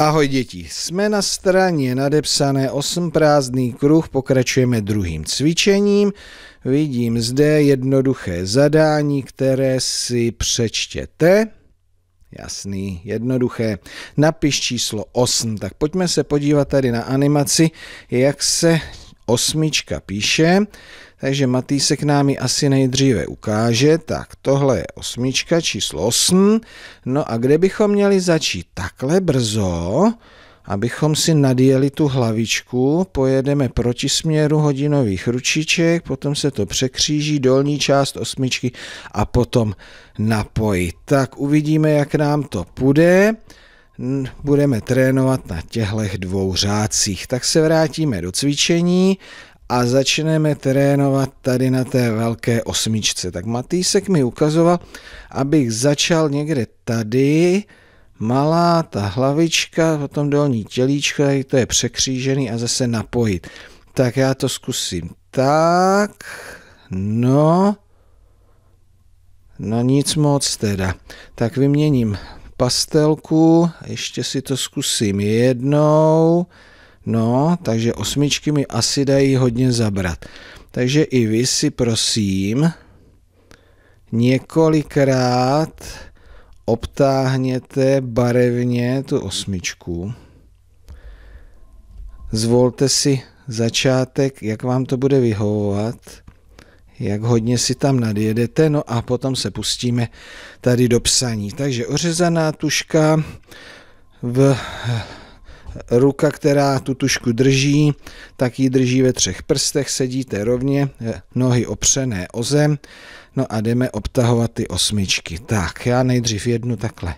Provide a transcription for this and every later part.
Ahoj děti, jsme na straně nadepsané 8 prázdný kruh, pokračujeme druhým cvičením. Vidím zde jednoduché zadání, které si přečtěte. Jasný, jednoduché. Napiš číslo 8. Tak pojďme se podívat tady na animaci, jak se osmička píše takže Matý se k nám asi nejdříve ukáže. Tak tohle je osmička číslo 8. No a kde bychom měli začít? Takhle brzo, abychom si nadjeli tu hlavičku, pojedeme proti směru hodinových ručiček, potom se to překříží, dolní část osmičky a potom napojit. Tak uvidíme, jak nám to půjde budeme trénovat na těchto dvou řádcích. Tak se vrátíme do cvičení a začneme trénovat tady na té velké osmičce. Tak Matýsek mi ukazoval, abych začal někde tady, malá ta hlavička, potom dolní tělíčko, tady to je překřížený a zase napojit. Tak já to zkusím tak, no, no nic moc teda. Tak vyměním pastelku, ještě si to zkusím jednou, No, takže osmičky mi asi dají hodně zabrat. Takže i vy si prosím několikrát obtáhněte barevně tu osmičku. Zvolte si začátek, jak vám to bude vyhovovat, jak hodně si tam nadjedete, no a potom se pustíme tady do psaní. Takže ořezaná tuška v ruka, která tu tušku drží, tak ji drží ve třech prstech, sedíte rovně, eh, nohy opřené o zem, no a jdeme obtahovat ty osmičky. Tak, já nejdřív jednu takhle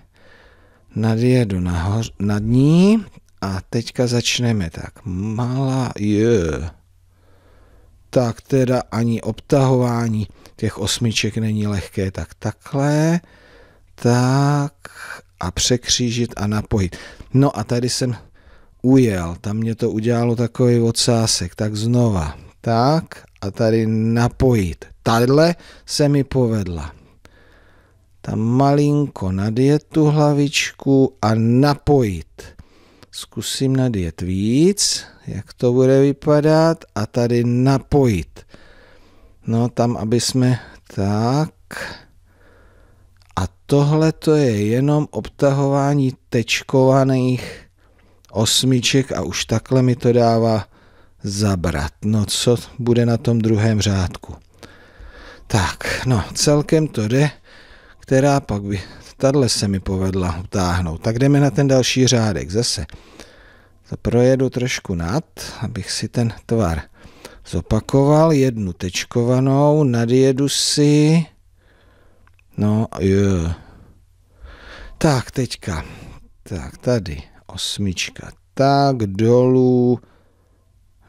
nadjedu nahoř, nad ní a teďka začneme tak. Malá, je. Tak teda ani obtahování těch osmiček není lehké, tak takhle, tak a překřížit a napojit. No a tady jsem ujel, tam mě to udělalo takový odsásek, tak znova, tak a tady napojit. Tadle se mi povedla. Tam malinko nadjet tu hlavičku a napojit. Zkusím nadjet víc, jak to bude vypadat a tady napojit. No tam, aby jsme tak. A tohle to je jenom obtahování tečkovaných osmiček a už takhle mi to dává zabrat. No co bude na tom druhém řádku? Tak, no celkem to jde, která pak by, tahle se mi povedla utáhnout. Tak jdeme na ten další řádek zase. To projedu trošku nad, abych si ten tvar zopakoval. Jednu tečkovanou, nadjedu si. No, jo. Tak, teďka. Tak, tady osmička. Tak dolů.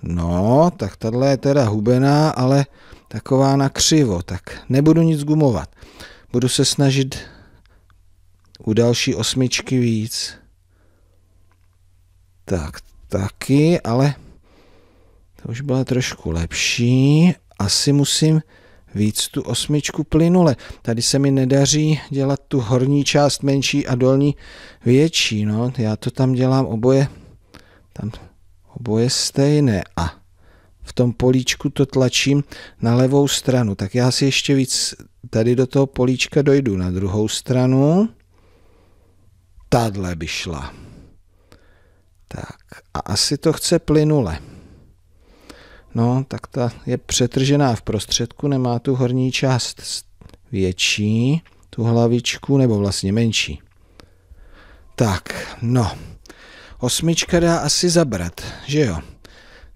No, tak tahle je teda hubená, ale taková na křivo, tak nebudu nic gumovat. Budu se snažit u další osmičky víc. Tak, taky, ale to už byla trošku lepší. Asi musím víc tu osmičku plynule. Tady se mi nedaří dělat tu horní část menší a dolní větší. No. Já to tam dělám oboje, tam oboje stejné a v tom políčku to tlačím na levou stranu. Tak já si ještě víc tady do toho políčka dojdu na druhou stranu. Tadle by šla. Tak a asi to chce plynule. No, tak ta je přetržená v prostředku, nemá tu horní část větší, tu hlavičku, nebo vlastně menší. Tak, no. Osmička dá asi zabrat, že jo?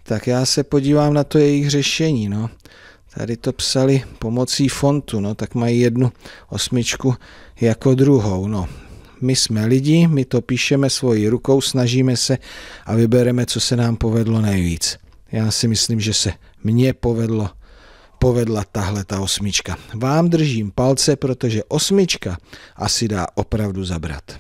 Tak já se podívám na to jejich řešení, no. Tady to psali pomocí fontu, no, tak mají jednu osmičku jako druhou, no. My jsme lidi, my to píšeme svojí rukou, snažíme se a vybereme, co se nám povedlo nejvíc já si myslím, že se mně povedlo povedla tahle ta osmička. Vám držím palce, protože osmička asi dá opravdu zabrat.